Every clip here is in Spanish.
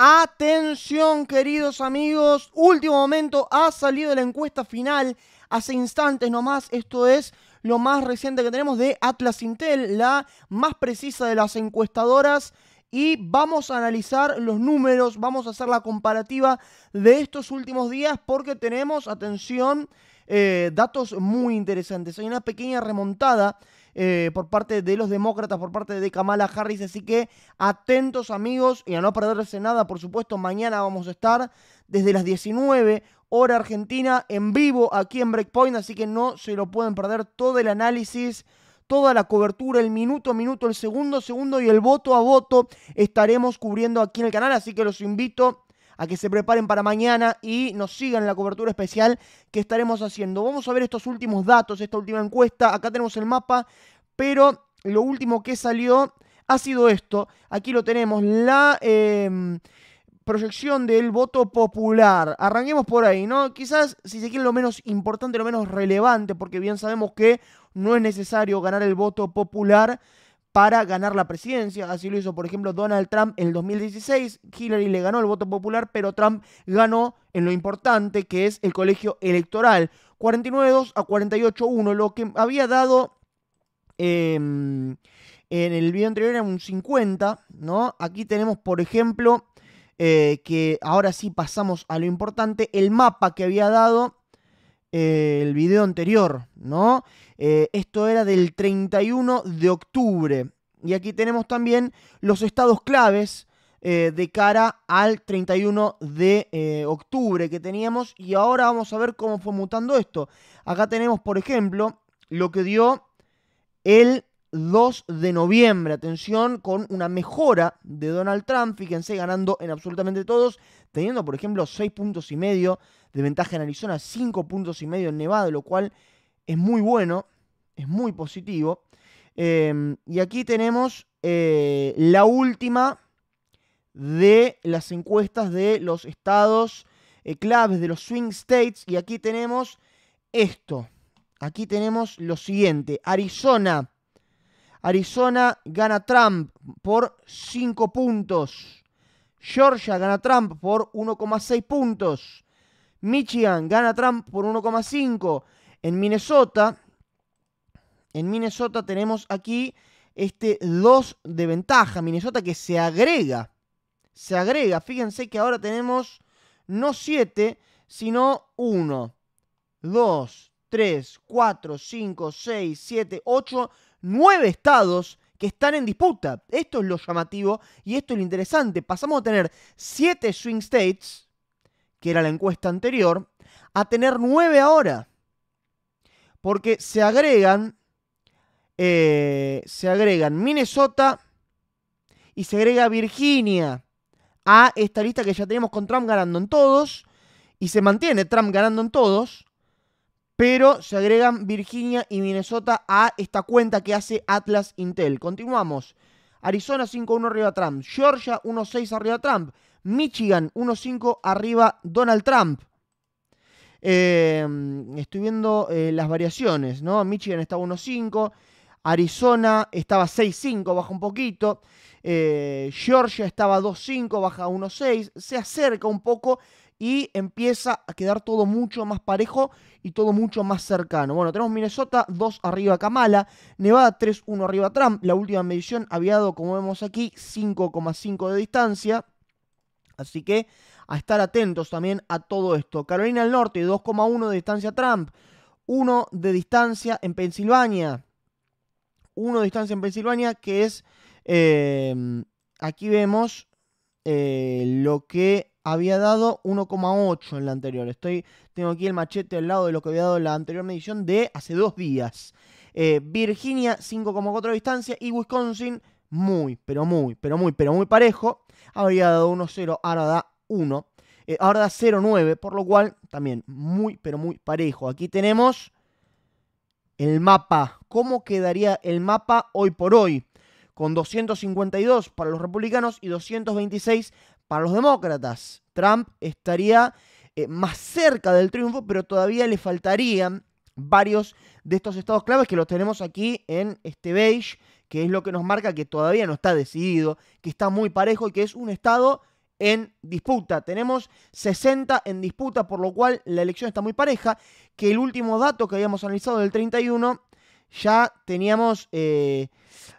Atención, queridos amigos. Último momento, ha salido la encuesta final hace instantes nomás. Esto es lo más reciente que tenemos de Atlas Intel, la más precisa de las encuestadoras. Y vamos a analizar los números, vamos a hacer la comparativa de estos últimos días porque tenemos, atención, eh, datos muy interesantes. Hay una pequeña remontada eh, por parte de los demócratas, por parte de Kamala Harris. Así que atentos amigos y a no perderse nada, por supuesto, mañana vamos a estar desde las 19 hora argentina en vivo aquí en Breakpoint, así que no se lo pueden perder todo el análisis toda la cobertura, el minuto a minuto, el segundo segundo y el voto a voto estaremos cubriendo aquí en el canal. Así que los invito a que se preparen para mañana y nos sigan en la cobertura especial que estaremos haciendo. Vamos a ver estos últimos datos, esta última encuesta. Acá tenemos el mapa, pero lo último que salió ha sido esto. Aquí lo tenemos, la em, proyección del voto popular. Arranquemos por ahí, ¿no? Quizás, si se quiere, lo menos importante, lo menos relevante, porque bien sabemos que no es necesario ganar el voto popular para ganar la presidencia. Así lo hizo, por ejemplo, Donald Trump en el 2016. Hillary le ganó el voto popular, pero Trump ganó en lo importante que es el colegio electoral. 49-2 a 48-1, lo que había dado em, en el video anterior era un 50, ¿no? Aquí tenemos, por ejemplo, eh, que ahora sí pasamos a lo importante, el mapa que había dado eh, el video anterior, ¿no? Eh, esto era del 31 de octubre. Y aquí tenemos también los estados claves eh, de cara al 31 de octubre que teníamos. Y ahora vamos a ver cómo fue mutando esto. Acá tenemos, por ejemplo, lo que dio el 2 de noviembre. Atención con una mejora de Donald Trump, fíjense, ganando en absolutamente todos, teniendo por ejemplo 6 puntos y medio de ventaja en Arizona, 5 puntos y medio en Nevada, lo cual es muy bueno, es muy positivo. Em, y aquí tenemos eh, la última de las encuestas de los estados eh, claves, de los swing states, y aquí tenemos esto. Aquí tenemos lo siguiente, Arizona Arizona gana Trump por 5 puntos. Georgia gana Trump por 1,6 puntos. Michigan gana Trump por 1,5. En Minnesota, en Minnesota tenemos aquí este 2 de ventaja. Minnesota que se agrega. Se agrega. Fíjense que ahora tenemos no 7, sino 1, 2, 3, 4, 5, 6, 7, 8, nueve estados que están en disputa. Esto es lo llamativo y esto es lo interesante. Pasamos a tener siete swing states, que era la encuesta anterior, a tener nueve ahora. Porque se agregan, eh, se agregan Minnesota y se agrega Virginia a esta lista que ya tenemos con Trump ganando en todos. Y se mantiene Trump ganando en todos pero se agregan Virginia y Minnesota a esta cuenta que hace Atlas Intel. Continuamos. Arizona 5-1 arriba Trump, Georgia 1-6 arriba Trump, Michigan 1-5 arriba Donald Trump. Eh, estoy viendo eh, las variaciones, ¿no? Michigan estaba 1-5, Arizona estaba 6-5, baja un poquito, eh, Georgia estaba 2-5, baja 1-6, se acerca un poco y empieza a quedar todo mucho más parejo y todo mucho más cercano. Bueno, tenemos Minnesota 2 arriba a Kamala, Nevada 3-1 arriba a Trump. La última medición había dado, como vemos aquí, 5,5 de distancia. Así que a estar atentos también a todo esto. Carolina del Norte 2,1 de distancia Trump, 1 de distancia en Pensilvania. 1 de distancia en Pensilvania que es, eh, aquí vemos eh, lo que había dado 1,8 en la anterior. Estoy, tengo aquí el machete al lado de lo que había dado en la anterior medición de hace dos días. Eh, Virginia, 5,4 distancia. Y Wisconsin, muy, pero muy, pero muy, pero muy parejo. Habría dado 1,0, ahora da 1. Eh, ahora da 0,9, por lo cual también muy, pero muy parejo. Aquí tenemos el mapa. ¿Cómo quedaría el mapa hoy por hoy? Con 252 para los republicanos y 226 para los demócratas, Trump estaría eh, más cerca del triunfo, pero todavía le faltarían varios de estos estados claves que los tenemos aquí en este beige, que es lo que nos marca que todavía no está decidido, que está muy parejo y que es un estado en disputa. Tenemos 60 en disputa, por lo cual la elección está muy pareja, que el último dato que habíamos analizado del 31, ya teníamos eh,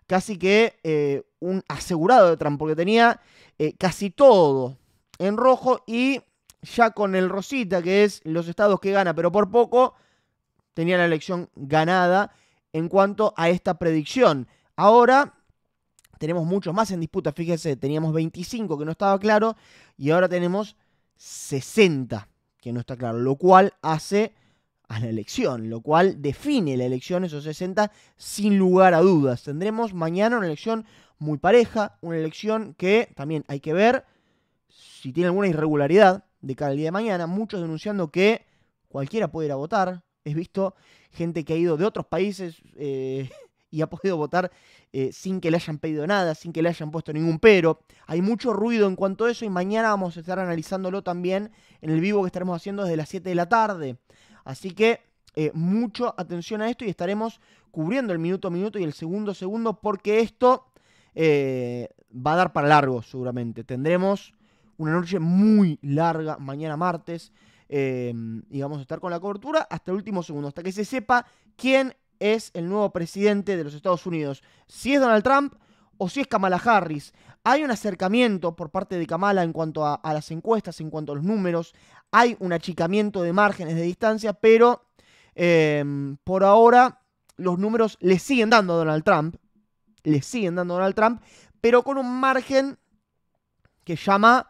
casi que eh, un asegurado de Trump, porque tenía eh, casi todo en rojo y ya con el Rosita, que es los estados que gana, pero por poco, tenía la elección ganada en cuanto a esta predicción. Ahora tenemos muchos más en disputa, fíjense, teníamos 25 que no estaba claro y ahora tenemos 60 que no está claro, lo cual hace a la elección, lo cual define la elección esos 60 sin lugar a dudas. Tendremos mañana una elección muy pareja, una elección que también hay que ver si tiene alguna irregularidad de cara al día de mañana, muchos denunciando que cualquiera puede ir a votar. He visto gente que ha ido de otros países eh, y ha podido votar eh, sin que le hayan pedido nada, sin que le hayan puesto ningún pero. Hay mucho ruido en cuanto a eso y mañana vamos a estar analizándolo también en el vivo que estaremos haciendo desde las 7 de la tarde. Así que eh, mucho atención a esto y estaremos cubriendo el minuto a minuto y el segundo a segundo porque esto eh, va a dar para largo seguramente. Tendremos una noche muy larga mañana martes eh, y vamos a estar con la cobertura hasta el último segundo, hasta que se sepa quién es el nuevo presidente de los Estados Unidos. Si es Donald Trump o si es Kamala Harris. Hay un acercamiento por parte de Kamala en cuanto a, las encuestas, en cuanto a los números. Hay un achicamiento de márgenes de distancia, pero em, por ahora los números le siguen dando a Donald Trump. Le siguen dando a Donald Trump, pero con un margen que llama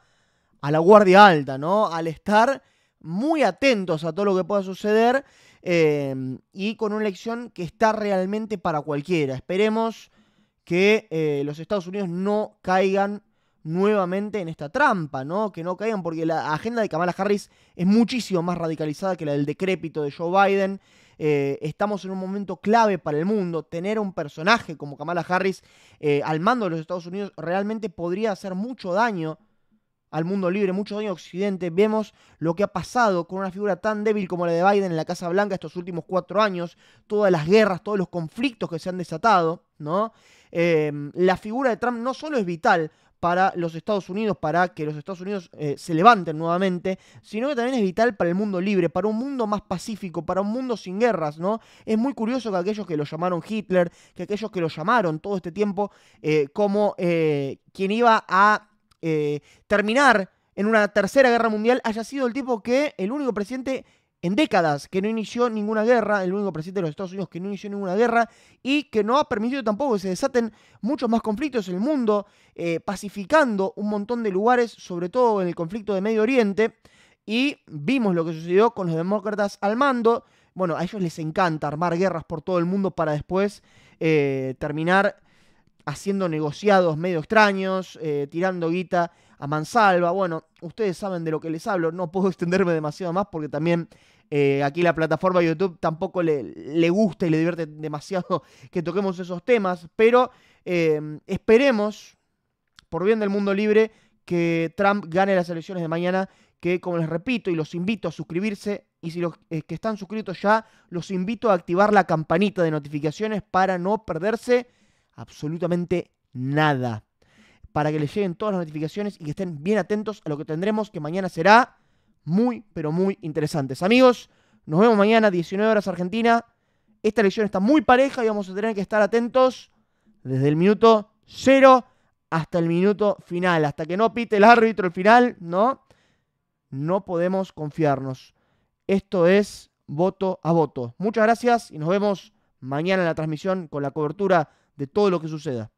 a la guardia alta, ¿no? Al estar muy atentos a todo lo que pueda suceder em, y con una elección que está realmente para cualquiera. Esperemos que eh, los Estados Unidos no caigan nuevamente en esta trampa, ¿no? Que no caigan, porque la agenda de Kamala Harris es muchísimo más radicalizada que la del decrépito de Joe Biden. Eh, estamos en un momento clave para el mundo. Tener un personaje como Kamala Harris eh, al mando de los Estados Unidos realmente podría hacer mucho daño al mundo libre, mucho daño a Occidente. Vemos lo que ha pasado con una figura tan débil como la de Biden en la Casa Blanca estos últimos cuatro años, todas las guerras, todos los conflictos que se han desatado, ¿no? Em, la figura de Trump no solo es vital para los Estados Unidos, para que los Estados Unidos eh, se levanten nuevamente, sino que también es vital para el mundo libre, para un mundo más pacífico, para un mundo sin guerras, ¿no? Es muy curioso que aquellos que lo llamaron Hitler, que aquellos que lo llamaron todo este tiempo eh, como eh, quien iba a terminar en una tercera guerra mundial, haya sido el tipo que, el único presidente en décadas que no inició ninguna guerra, el único presidente de los Estados Unidos que no inició ninguna guerra y que no ha permitido tampoco que se desaten muchos más conflictos en el mundo, eh, pacificando un montón de lugares, sobre todo en el conflicto de Medio Oriente. Y vimos lo que sucedió con los demócratas al mando. Bueno, a ellos les encanta armar guerras por todo el mundo para después eh, terminar haciendo negociados medio extraños, eh, tirando guita a mansalva. Bueno, ustedes saben de lo que les hablo, no puedo extenderme demasiado más porque también eh, aquí la plataforma YouTube tampoco le, gusta y le divierte demasiado que toquemos esos temas, pero em, esperemos, por bien del mundo libre, que Trump gane las elecciones de mañana, que como les repito y los invito a suscribirse, y si los eh, que están suscritos ya, los invito a activar la campanita de notificaciones para no perderse absolutamente nada para que les lleguen todas las notificaciones y que estén bien atentos a lo que tendremos, que mañana será muy, pero muy interesante. Amigos, nos vemos mañana, 19 horas Argentina. Esta elección está muy pareja y vamos a tener que estar atentos desde el minuto cero hasta el minuto final. Hasta que no pite el árbitro el final, ¿no? No podemos confiarnos. Esto es voto a voto. Muchas gracias y nos vemos mañana en la transmisión con la cobertura de todo lo que suceda.